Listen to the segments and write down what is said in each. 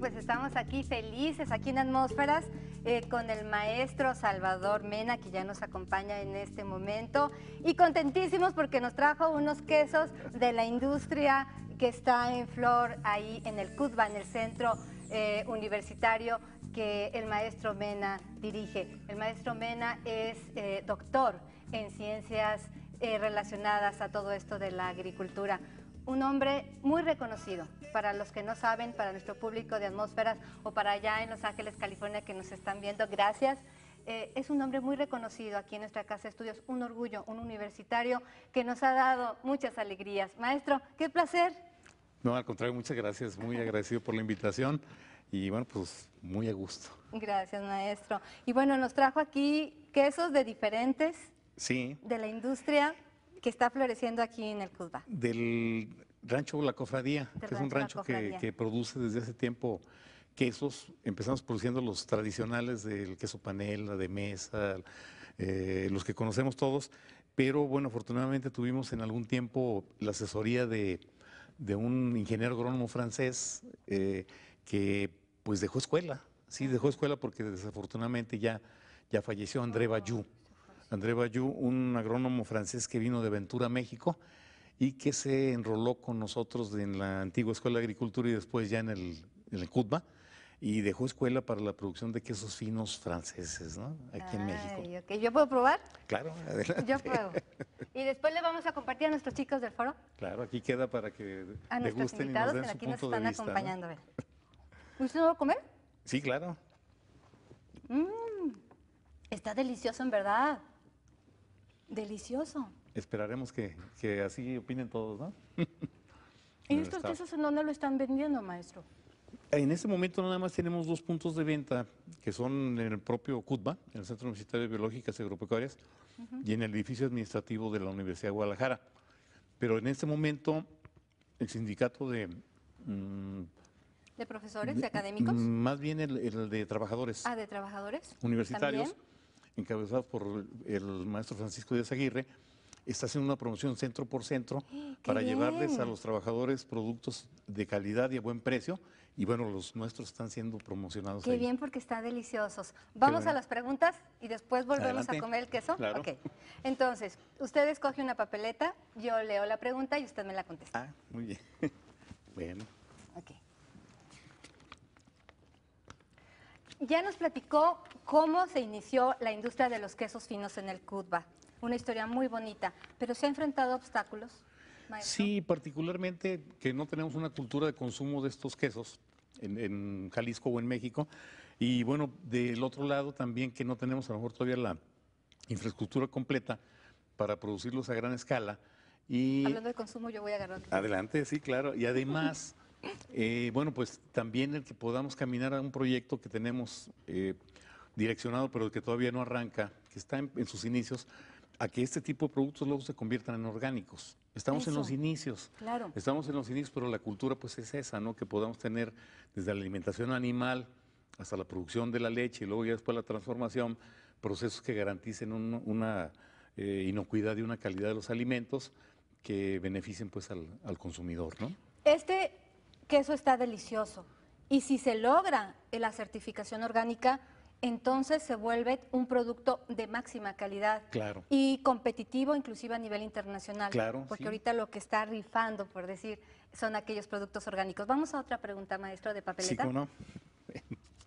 pues estamos aquí felices, aquí en Atmósferas, eh, con el maestro Salvador Mena, que ya nos acompaña en este momento, y contentísimos porque nos trajo unos quesos de la industria que está en flor ahí en el CUTBA, en el centro eh, universitario que el maestro Mena dirige. El maestro Mena es eh, doctor en ciencias relacionadas a todo esto de la agricultura un hombre muy reconocido, para los que no saben, para nuestro público de atmósferas o para allá en Los Ángeles, California, que nos están viendo, gracias. Eh, es un hombre muy reconocido aquí en nuestra Casa de Estudios, un orgullo, un universitario que nos ha dado muchas alegrías. Maestro, qué placer. No, al contrario, muchas gracias, muy agradecido por la invitación y bueno, pues muy a gusto. Gracias, maestro. Y bueno, nos trajo aquí quesos de diferentes. Sí. De la industria que está floreciendo aquí en el Cusba. Del rancho La Cofradía, que es un rancho que, produce desde hace tiempo quesos. Empezamos produciendo los tradicionales del queso panela, de mesa, eh, los que conocemos todos. Pero bueno, afortunadamente tuvimos en algún tiempo la asesoría de, un ingeniero agrónomo francés eh, que pues dejó escuela. Sí, dejó escuela porque desafortunadamente ya, ya falleció André oh. Bayou. André Bayou, un agrónomo francés que vino de Ventura, México, y que se enroló con nosotros en la antigua Escuela de Agricultura y después ya en el, en CUTBA, y dejó escuela para la producción de quesos finos franceses, ¿no? Aquí en México. ¿Yo puedo probar? Claro, adelante. Yo puedo. ¿Y después le vamos a compartir a nuestros chicos del foro? Claro, aquí queda para que gusten invitados, y aquí nos están acompañando. ¿Usted no va a comer? Sí, claro. Mm, está delicioso, en verdad. Delicioso. Esperaremos que, así opinen todos, ¿no? ¿Y estos quesos en dónde lo están vendiendo, maestro? En este momento nada más tenemos dos puntos de venta, que son en el propio CUTBA, en el Centro Universitario de Biológicas y Agropecuarias, y en el edificio administrativo de la Universidad de Guadalajara. Pero en este momento el sindicato de... Mm, ¿De profesores, de, académicos? Mm, más bien el, de trabajadores. Ah, de trabajadores. Universitarios encabezado por el maestro Francisco Díaz Aguirre, está haciendo una promoción centro por centro para llevarles a los trabajadores productos de calidad y a buen precio. Y bueno, los nuestros están siendo promocionados. Qué bien porque están deliciosos. Vamos a las preguntas y después volvemos a comer el queso. Entonces, usted escoge una papeleta, yo leo la pregunta y usted me la contesta. Ah, muy bien. bueno. Ok. Ya nos platicó cómo se inició la industria de los quesos finos en el CUTBA? Una historia muy bonita, pero ¿se ha enfrentado a obstáculos? Sí, particularmente que no tenemos una cultura de consumo de estos quesos en, Jalisco o en México. Y bueno, del otro lado también que no tenemos a lo mejor todavía la infraestructura completa para producirlos a gran escala. Y... Hablando de consumo, yo voy a agarrar. Adelante, sí, claro. Y además... Eh, bueno, pues también el que podamos caminar a un proyecto que tenemos eh, direccionado, pero que todavía no arranca, que está en, sus inicios, a que este tipo de productos luego se conviertan en orgánicos. Estamos en los inicios. Claro. Estamos en los inicios, pero la cultura pues es esa, ¿no? Que podamos tener desde la alimentación animal hasta la producción de la leche y luego ya después la transformación, procesos que garanticen una eh, inocuidad y una calidad de los alimentos que beneficien pues al, al consumidor, ¿no? Este queso está delicioso y si se logra la certificación orgánica, entonces se vuelve un producto de máxima calidad y competitivo inclusive a nivel internacional. porque ahorita lo que está rifando, por decir, son aquellos productos orgánicos. Vamos a otra pregunta, maestro, de papeleta. Sí, ¿cómo no?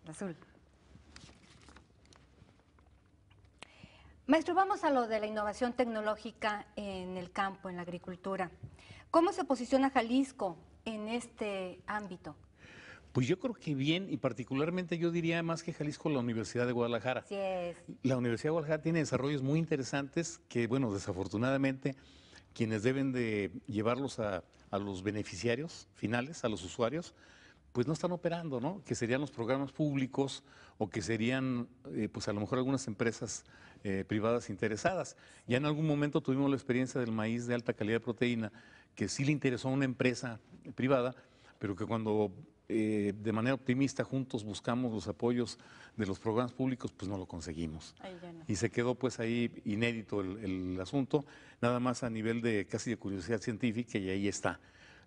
Azul. Maestro, vamos a lo de la innovación tecnológica en el campo, en la agricultura. ¿Cómo se posiciona Jalisco en este ámbito? Pues yo creo que bien, y particularmente yo diría más que Jalisco, la Universidad de Guadalajara. Sí La Universidad de Guadalajara tiene desarrollos muy interesantes que, bueno, desafortunadamente, quienes deben de llevarlos a, los beneficiarios finales, a los usuarios, pues no están operando, ¿no? Que serían los programas públicos o que serían, eh, pues a lo mejor algunas empresas eh, privadas interesadas. Ya en algún momento tuvimos la experiencia del maíz de alta calidad de proteína, que sí le interesó a una empresa privada, pero que cuando eh, de manera optimista juntos buscamos los apoyos de los programas públicos, pues no lo conseguimos. Y se quedó pues ahí inédito el, asunto, nada más a nivel de casi de curiosidad científica y ahí está.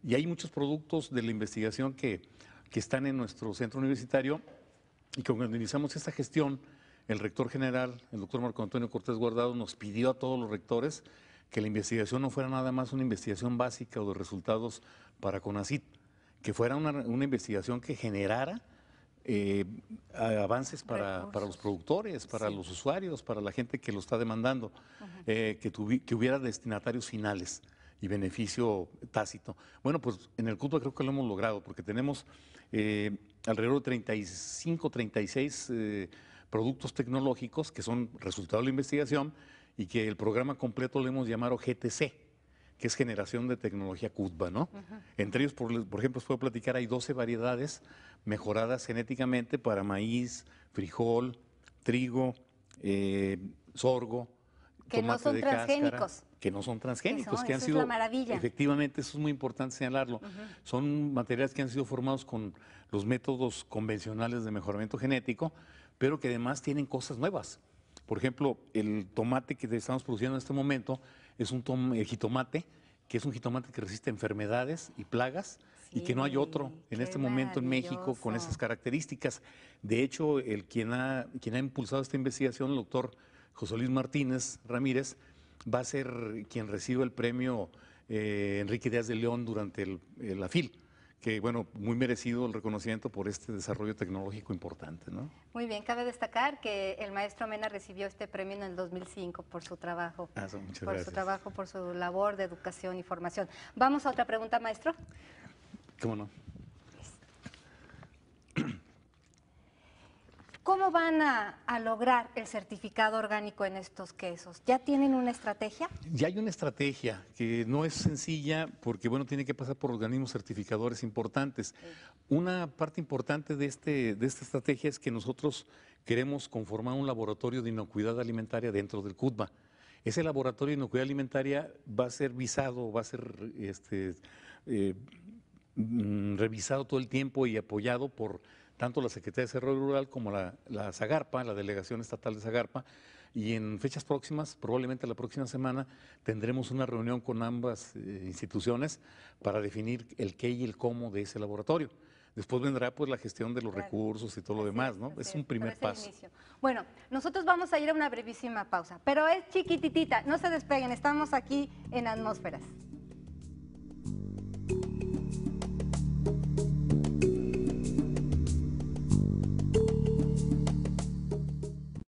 Y hay muchos productos de la investigación que, que están en nuestro centro universitario y que cuando iniciamos esta gestión, el rector general, el doctor Marco Antonio Cortés Guardado, nos pidió a todos los rectores que la investigación no fuera nada más una investigación básica o de resultados para CONACIT, que fuera una, investigación que generara eh, avances para, los productores, para los usuarios, para la gente que lo está demandando, eh, que, hubiera destinatarios finales y beneficio tácito. Bueno, pues en el culto creo que lo hemos logrado, porque tenemos eh, alrededor de 35, 36 productos tecnológicos que son resultado de la investigación y que el programa completo lo hemos llamado GTC, que es generación de tecnología CUTBA, ¿no? Entre ellos, por, ejemplo, os puedo platicar, hay 12 variedades mejoradas genéticamente para maíz, frijol, trigo, eh, sorgo, que no son transgénicos. que no son transgénicos, que han sido. Es maravilla. Efectivamente, eso es muy importante señalarlo. Son materiales que han sido formados con los métodos convencionales de mejoramiento genético, pero que además tienen cosas nuevas. Por ejemplo, el tomate que estamos produciendo en este momento es un jitomate, que es un jitomate que resiste enfermedades y plagas y que no hay otro en este momento en México con esas características. De hecho, el quien ha, impulsado esta investigación, el doctor José Luis Martínez Ramírez, va a ser quien recibe el premio eh, Enrique Díaz de León durante la fil que bueno, muy merecido el reconocimiento por este desarrollo tecnológico importante, ¿no? Muy bien, cabe destacar que el maestro Mena recibió este premio en el 2005 por su trabajo, ah, por su trabajo, por su labor de educación y formación. Vamos a otra pregunta, maestro. ¿Cómo no? ¿Cómo van a, lograr el certificado orgánico en estos quesos? ¿Ya tienen una estrategia? Ya hay una estrategia que no es sencilla porque, bueno, tiene que pasar por organismos certificadores importantes. Una parte importante de, este, de esta estrategia es que nosotros queremos conformar un laboratorio de inocuidad alimentaria dentro del CUTBA. Ese laboratorio de inocuidad alimentaria va a ser visado, va a ser este, eh, mm, revisado todo el tiempo y apoyado por tanto la Secretaría de Desarrollo Rural como la, Zagarpa, la Delegación Estatal de Zagarpa, y en fechas próximas, probablemente la próxima semana, tendremos una reunión con ambas eh, instituciones para definir el qué y el cómo de ese laboratorio. Después vendrá pues la gestión de los recursos y todo lo demás, ¿no? Es, un primer paso. Bueno, nosotros vamos a ir a una brevísima pausa, pero es chiquititita, no se despeguen, estamos aquí en atmósferas.